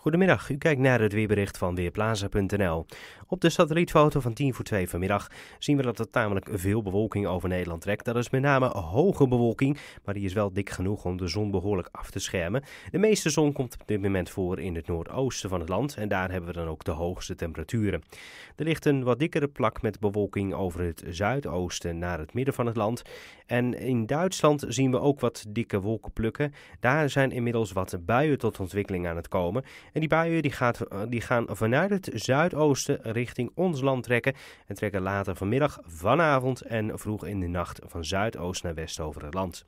Goedemiddag, u kijkt naar het weerbericht van Weerplaza.nl. Op de satellietfoto van 10 voor 2 vanmiddag zien we dat er tamelijk veel bewolking over Nederland trekt. Dat is met name hoge bewolking, maar die is wel dik genoeg om de zon behoorlijk af te schermen. De meeste zon komt op dit moment voor in het noordoosten van het land en daar hebben we dan ook de hoogste temperaturen. Er ligt een wat dikkere plak met bewolking over het zuidoosten naar het midden van het land. En in Duitsland zien we ook wat dikke wolken plukken. Daar zijn inmiddels wat buien tot ontwikkeling aan het komen. En die buien die eh, die gaan vanuit het zuidoosten richting ons land trekken. En trekken later vanmiddag, vanavond en vroeg in de nacht van zuidoost naar west over het land.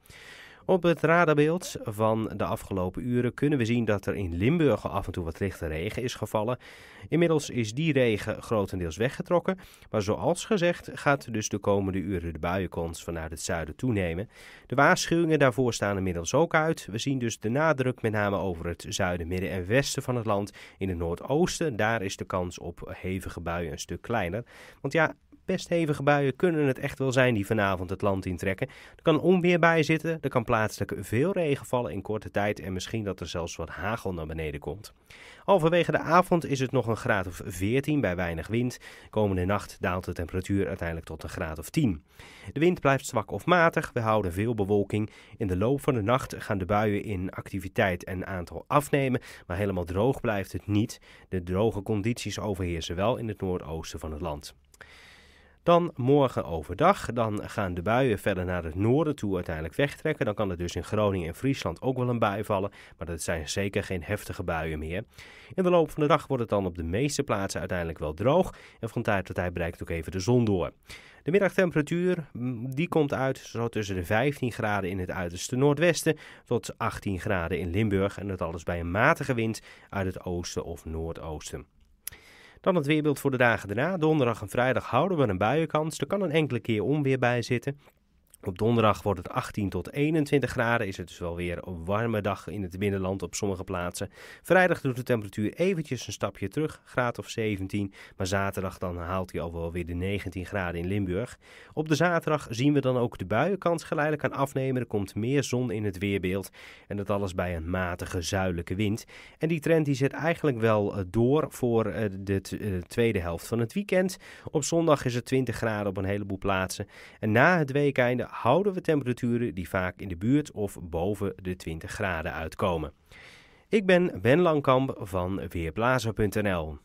Op het radarbeeld van de afgelopen uren kunnen we zien dat er in Limburg af en toe wat lichte regen is gevallen. Inmiddels is die regen grotendeels weggetrokken, maar zoals gezegd gaat dus de komende uren de buienkans vanuit het zuiden toenemen. De waarschuwingen daarvoor staan inmiddels ook uit. We zien dus de nadruk met name over het zuiden, midden en westen van het land. In het noordoosten, daar is de kans op hevige buien een stuk kleiner. Want ja, best hevige buien kunnen het echt wel zijn die vanavond het land intrekken. Er kan onweer bij zitten, er kan plaatselijk veel regen vallen in korte tijd en misschien dat er zelfs wat hagel naar beneden komt. Halverwege de avond is het nog een graad of 14 bij weinig wind. Komende nacht daalt de temperatuur uiteindelijk tot een graad of 10. De wind blijft zwak of matig, we houden veel bewolking. In de loop van de nacht gaan de buien in activiteit en aantal afnemen, maar helemaal droog blijft het niet. De droge condities overheersen wel in het noordoosten van het land. Dan morgen overdag. Dan gaan de buien verder naar het noorden toe uiteindelijk wegtrekken. Dan kan het dus in Groningen en Friesland ook wel een bui vallen. Maar dat zijn zeker geen heftige buien meer. In de loop van de dag wordt het dan op de meeste plaatsen uiteindelijk wel droog. En van tijd tot tijd bereikt ook even de zon door. De middagtemperatuur mm, die komt uit zo tussen de 15 graden in het uiterste noordwesten tot 18 graden in Limburg. En dat alles bij een matige wind uit het oosten of noordoosten. Dan het weerbeeld voor de dagen daarna. Donderdag en vrijdag houden we een buienkans. Er kan een enkele keer onweer bij zitten. Op donderdag wordt het 18 tot 21 graden. Is het dus wel weer een warme dag in het binnenland op sommige plaatsen. Vrijdag doet de temperatuur eventjes een stapje terug, graad of 17. Maar zaterdag dan haalt hij al wel weer de 19 graden in Limburg. Op de zaterdag zien we dan ook de buienkans geleidelijk aan afnemen. Er komt meer zon in het weerbeeld. En dat alles bij een matige zuidelijke wind. En die trend die zit eigenlijk wel eh, door voor eh, de eh, tweede helft van het weekend. Op zondag is het 20 graden op een heleboel plaatsen. En na het weekende houden we temperaturen die vaak in de buurt of boven de 20 graden uitkomen. Ik ben Ben Langkamp van Weerblazer.nl.